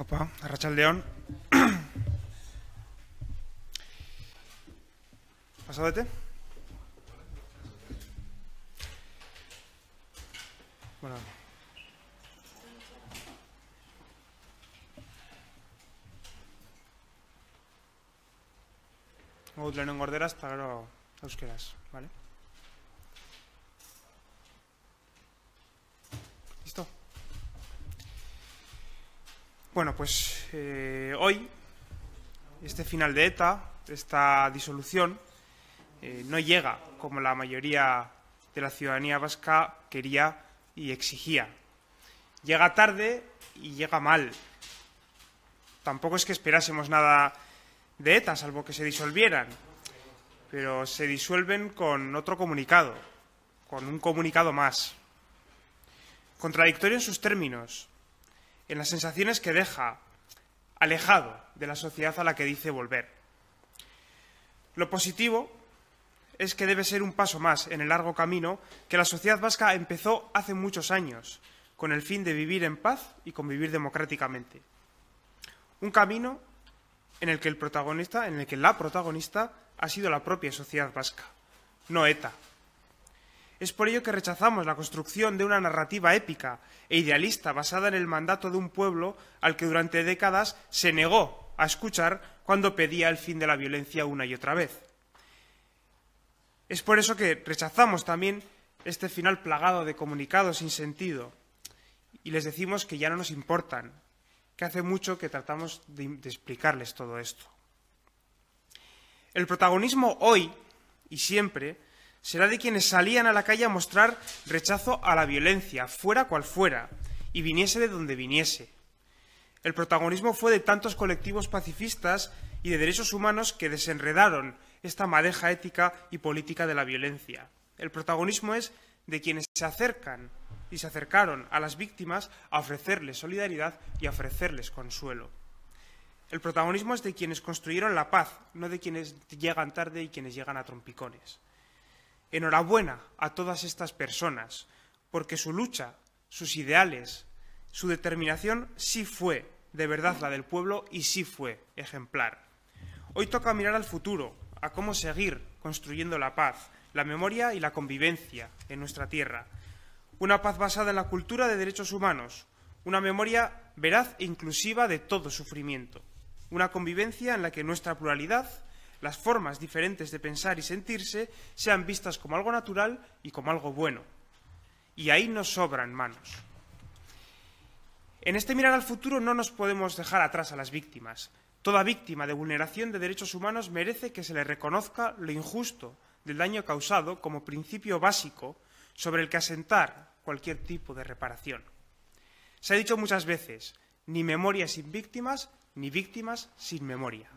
Opa, león. Pasadete. Bueno. en gorderas para euskeraz, ¿vale? Bueno, pues eh, hoy, este final de ETA, esta disolución, eh, no llega como la mayoría de la ciudadanía vasca quería y exigía. Llega tarde y llega mal. Tampoco es que esperásemos nada de ETA, salvo que se disolvieran, pero se disuelven con otro comunicado, con un comunicado más. Contradictorio en sus términos, en las sensaciones que deja alejado de la sociedad a la que dice volver. Lo positivo es que debe ser un paso más en el largo camino que la sociedad vasca empezó hace muchos años, con el fin de vivir en paz y convivir democráticamente. Un camino en el que el protagonista, en el que la protagonista ha sido la propia sociedad vasca, no ETA, es por ello que rechazamos la construcción de una narrativa épica e idealista basada en el mandato de un pueblo al que durante décadas se negó a escuchar cuando pedía el fin de la violencia una y otra vez. Es por eso que rechazamos también este final plagado de comunicados sin sentido y les decimos que ya no nos importan, que hace mucho que tratamos de, explicarles todo esto. El protagonismo hoy y siempre será de quienes salían a la calle a mostrar rechazo a la violencia, fuera cual fuera, y viniese de donde viniese. El protagonismo fue de tantos colectivos pacifistas y de derechos humanos que desenredaron esta madeja ética y política de la violencia. El protagonismo es de quienes se acercan y se acercaron a las víctimas a ofrecerles solidaridad y a ofrecerles consuelo. El protagonismo es de quienes construyeron la paz, no de quienes llegan tarde y quienes llegan a trompicones. Enhorabuena a todas estas personas, porque su lucha, sus ideales, su determinación sí fue de verdad la del pueblo y sí fue ejemplar. Hoy toca mirar al futuro, a cómo seguir construyendo la paz, la memoria y la convivencia en nuestra tierra. Una paz basada en la cultura de derechos humanos, una memoria veraz e inclusiva de todo sufrimiento, una convivencia en la que nuestra pluralidad las formas diferentes de pensar y sentirse sean vistas como algo natural y como algo bueno. Y ahí nos sobran manos. En este mirar al futuro no nos podemos dejar atrás a las víctimas. Toda víctima de vulneración de derechos humanos merece que se le reconozca lo injusto del daño causado como principio básico sobre el que asentar cualquier tipo de reparación. Se ha dicho muchas veces, ni memoria sin víctimas, ni víctimas sin memoria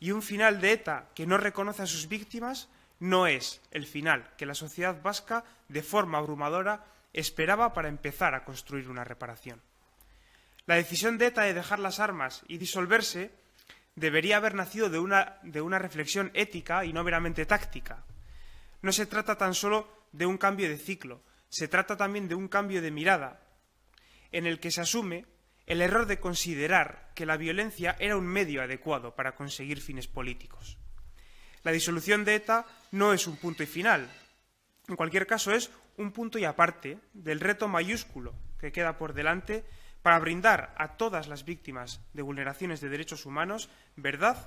y un final de ETA que no reconoce a sus víctimas no es el final que la sociedad vasca, de forma abrumadora, esperaba para empezar a construir una reparación. La decisión de ETA de dejar las armas y disolverse debería haber nacido de una, de una reflexión ética y no meramente táctica. No se trata tan solo de un cambio de ciclo, se trata también de un cambio de mirada, en el que se asume el error de considerar que la violencia era un medio adecuado para conseguir fines políticos. La disolución de ETA no es un punto y final, en cualquier caso es un punto y aparte del reto mayúsculo que queda por delante para brindar a todas las víctimas de vulneraciones de derechos humanos verdad,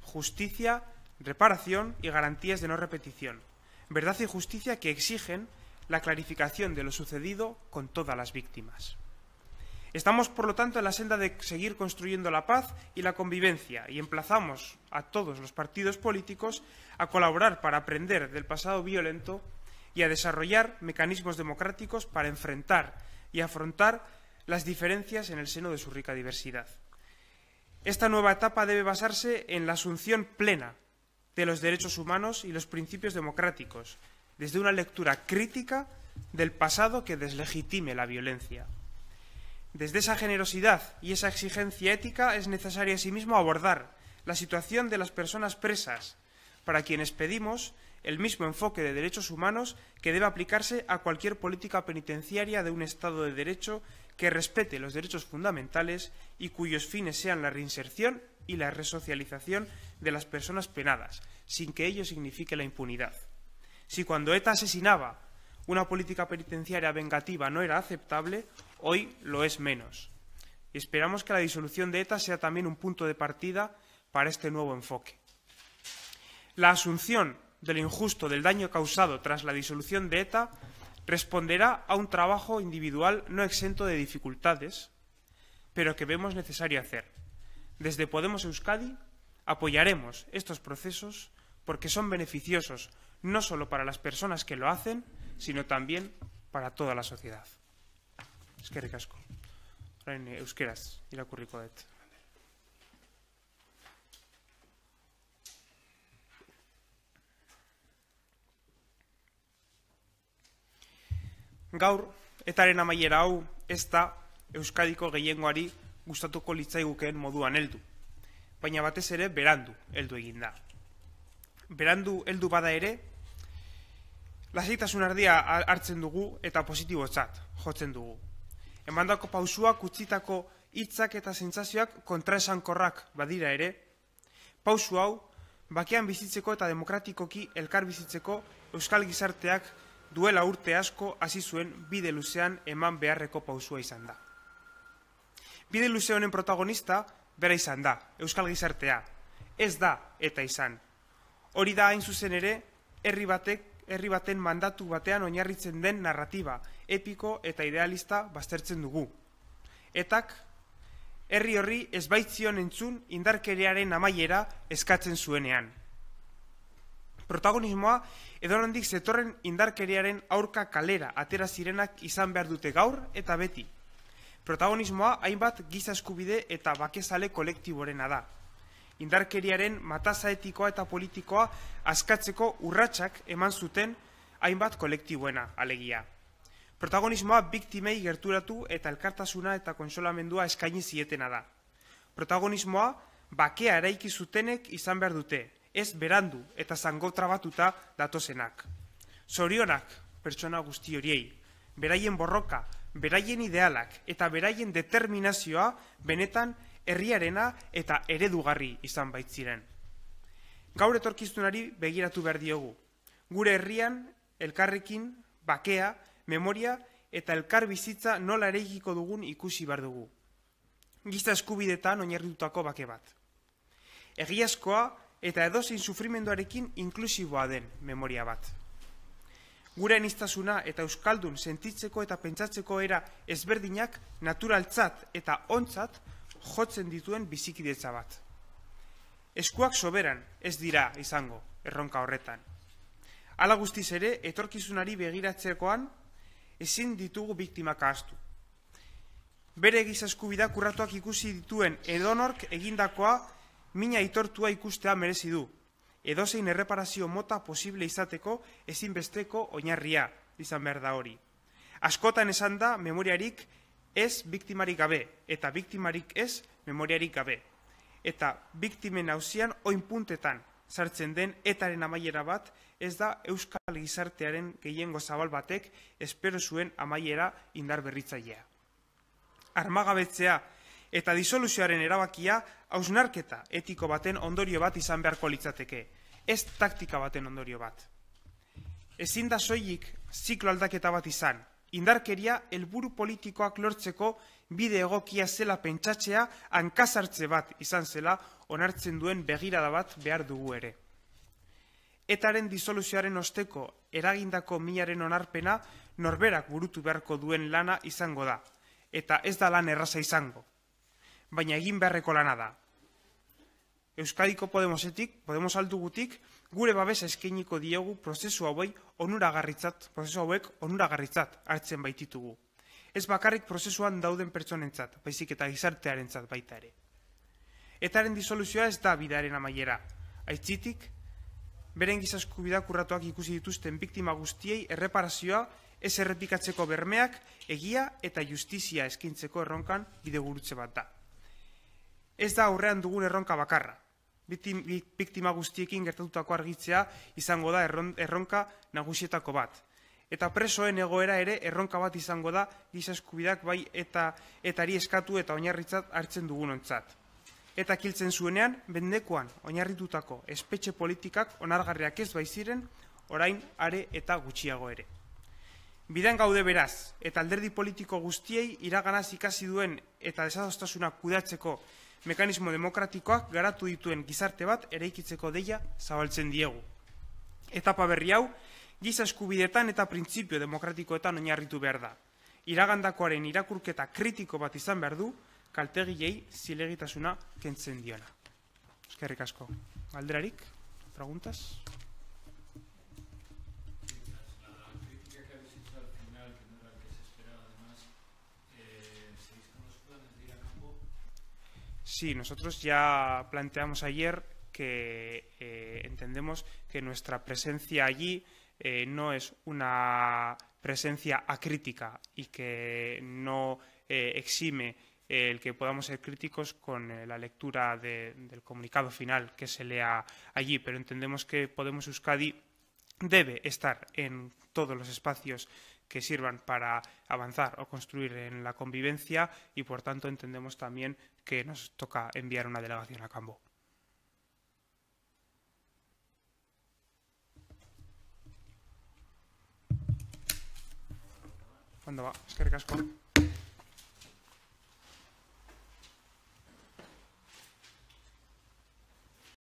justicia, reparación y garantías de no repetición. Verdad y justicia que exigen la clarificación de lo sucedido con todas las víctimas. Estamos, por lo tanto, en la senda de seguir construyendo la paz y la convivencia y emplazamos a todos los partidos políticos a colaborar para aprender del pasado violento y a desarrollar mecanismos democráticos para enfrentar y afrontar las diferencias en el seno de su rica diversidad. Esta nueva etapa debe basarse en la asunción plena de los derechos humanos y los principios democráticos, desde una lectura crítica del pasado que deslegitime la violencia. Desde esa generosidad y esa exigencia ética es necesario asimismo abordar la situación de las personas presas, para quienes pedimos el mismo enfoque de derechos humanos que debe aplicarse a cualquier política penitenciaria de un Estado de Derecho que respete los derechos fundamentales y cuyos fines sean la reinserción y la resocialización de las personas penadas, sin que ello signifique la impunidad. Si cuando ETA asesinaba una política penitenciaria vengativa no era aceptable, hoy lo es menos. esperamos que la disolución de ETA sea también un punto de partida para este nuevo enfoque. La asunción del injusto del daño causado tras la disolución de ETA responderá a un trabajo individual no exento de dificultades, pero que vemos necesario hacer. Desde Podemos Euskadi apoyaremos estos procesos porque son beneficiosos no solo para las personas que lo hacen, sino también para toda la sociedad. Eskerrik asko. Eh, euskeraz, irakurriko dut. Gaur, etaren amaiera hau, ez da Euskadiko gehiengoari gustatuko litzaigukeen moduan heldu. Baina batez ere berandu heldu egin da. Berandu heldu bada ere, lasaitasun ardia hartzen dugu eta txat jotzen dugu. Emandako pausuak utzitako hitzak eta sentsazioak kontraesankorrak badira ere, pausu hau bakean bizitzeko eta demokratikoki elkar bizitzeko euskal gizarteak duela urte asko hasi zuen bide luzean eman beharreko pausua izan da. Bide luze honen protagonista bera izan da, euskal gizartea. Ez da eta izan. Hori da hain zuzen ere, herri batek herri baten mandatu batean oinarritzen den narratiba, epiko eta idealista baztertzen dugu. Etak, herri horri ezbaitzion entzun indarkerearen amaiera eskatzen zuenean. Protagonismoa, edorondik zetorren indarkeriaren aurka kalera atera zirenak izan behar dute gaur eta beti. Protagonismoa hainbat giza eskubide eta bakezale kolektiborena da indarkeriaren mataza eta politikoa askatzeko urratsak eman zuten hainbat kolektibuena alegia. Protagonismoa biktimei gerturatu eta elkartasuna eta konsolamendua eskaini zietena da. Protagonismoa bakea eraiki zutenek izan behar dute, ez berandu eta zango trabatuta datozenak. Zorionak pertsona guzti horiei, beraien borroka, beraien idealak eta beraien determinazioa benetan herriarena eta eredugarri izan bait ziren. Gaur etorkizunari begiratu behar diogu. Gure herrian elkarrekin bakea, memoria eta elkar bizitza nola eraikiko dugun ikusi behar dugu. Giza eskubidetan oinarritutako bake bat. Egiazkoa eta edozein sufrimenduarekin inklusiboa den memoria bat. Gure niztasuna eta euskaldun sentitzeko eta pentsatzeko era ezberdinak naturaltzat eta ontzat jotzen dituen bizikidetza bat. Eskuak soberan ez dira izango erronka horretan. Hala guztiz ere, etorkizunari begiratzekoan ezin ditugu biktima kaastu. Bere egizasku bidak ikusi dituen edonork egindakoa mina itortua ikustea merezi du. Edozein erreparazio mota posible izateko ezinbesteko oinarria izan behar da hori. Askotan esan da memoriarik ez biktimarik gabe, eta biktimarik ez memoriarik gabe. Eta biktimen hausian oinpuntetan sartzen den etaren amaiera bat, ez da Euskal Gizartearen gehiengo zabal batek espero zuen amaiera indar berritzailea. Armagabetzea eta disoluzioaren erabakia hausnarketa etiko baten ondorio bat izan beharko litzateke, ez taktika baten ondorio bat. Ezin da soilik ziklo aldaketa bat izan, indarkeria helburu politikoak lortzeko bide egokia zela pentsatzea hankasartze bat izan zela onartzen duen begirada bat behar dugu ere. Etaren disoluzioaren osteko eragindako milaren onarpena norberak burutu beharko duen lana izango da eta ez da lan erraza izango. Baina egin beharreko lana da. Euskadiko Podemosetik, Podemos altugutik, gure babesa eskainiko diegu prozesu hauei onuragarritzat, prozesu hauek onuragarritzat hartzen baititugu. Ez bakarrik prozesuan dauden pertsonentzat, baizik eta gizartearentzat baita ere. Etaren disoluzioa ez da bidaren amaiera. Aitzitik, beren gizasku bidakurratuak ikusi dituzten biktima guztiei erreparazioa ez errepikatzeko bermeak, egia eta justizia eskintzeko erronkan bidegurutze bat da. Ez da aurrean dugun erronka bakarra biktima guztiekin gertatutako argitzea izango da erronka nagusietako bat. Eta presoen egoera ere erronka bat izango da gizaskubidak bai eta etari eskatu eta oinarritzat hartzen dugun ontzat. Eta kiltzen zuenean, bendekoan, oinarritutako espetxe politikak onargarriak ez bai ziren, orain are eta gutxiago ere. Bidean gaude beraz, eta alderdi politiko guztiei iraganaz ikasi duen eta desadostasuna kudatzeko mekanismo demokratikoak garatu dituen gizarte bat eraikitzeko deia zabaltzen diegu. Etapa berri hau, giza eskubidetan eta printzipio demokratikoetan oinarritu behar da. Iragandakoaren irakurketa kritiko bat izan behar du, kaltegiei zilegitasuna kentzen diona. Eskerrik asko. Alderarik? Sí, nosotros ya planteamos ayer que eh, entendemos que nuestra presencia allí eh, no es una presencia acrítica y que no eh, exime el que podamos ser críticos con la lectura del comunicado final que se lea allí, pero entendemos que Podemos Euskadi debe estar en todos los espacios que sirvan para avanzar o construir en la convivencia y por tanto entendemos también que nos toca enviar una delegación a Cambo. ¿Cuándo va? Es que recasco.